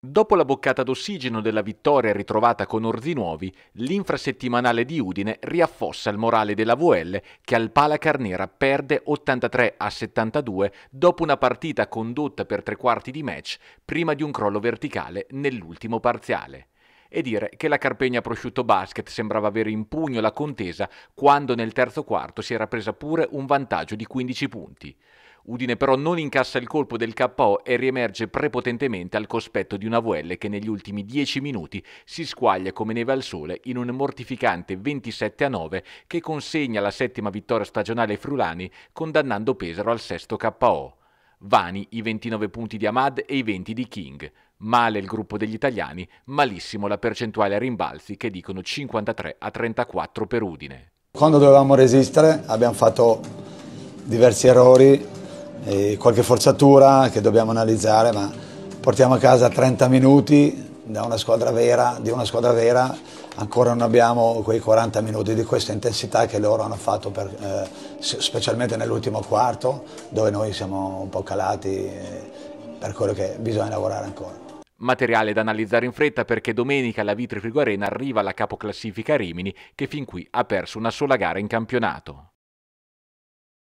Dopo la boccata d'ossigeno della vittoria ritrovata con Orzi Nuovi, l'infrasettimanale di Udine riaffossa il morale della VL che al Pala Carnera perde 83 a 72 dopo una partita condotta per tre quarti di match prima di un crollo verticale nell'ultimo parziale e dire che la Carpegna Prosciutto Basket sembrava avere in pugno la contesa quando nel terzo quarto si era presa pure un vantaggio di 15 punti. Udine però non incassa il colpo del KO e riemerge prepotentemente al cospetto di una VL che negli ultimi 10 minuti si squaglia come neve al sole in un mortificante 27 a 9 che consegna la settima vittoria stagionale ai Frulani condannando Pesaro al sesto KO. Vani i 29 punti di Ahmad e i 20 di King. Male il gruppo degli italiani, malissimo la percentuale a rimbalzi che dicono 53 a 34 per Udine. Quando dovevamo resistere abbiamo fatto diversi errori qualche forzatura che dobbiamo analizzare, ma portiamo a casa 30 minuti da una squadra vera, di una squadra vera, ancora non abbiamo quei 40 minuti di questa intensità che loro hanno fatto, per, eh, specialmente nell'ultimo quarto, dove noi siamo un po' calati eh, per quello che bisogna lavorare ancora. Materiale da analizzare in fretta perché domenica la Vitri Frigo Arena arriva alla capoclassifica Rimini che fin qui ha perso una sola gara in campionato.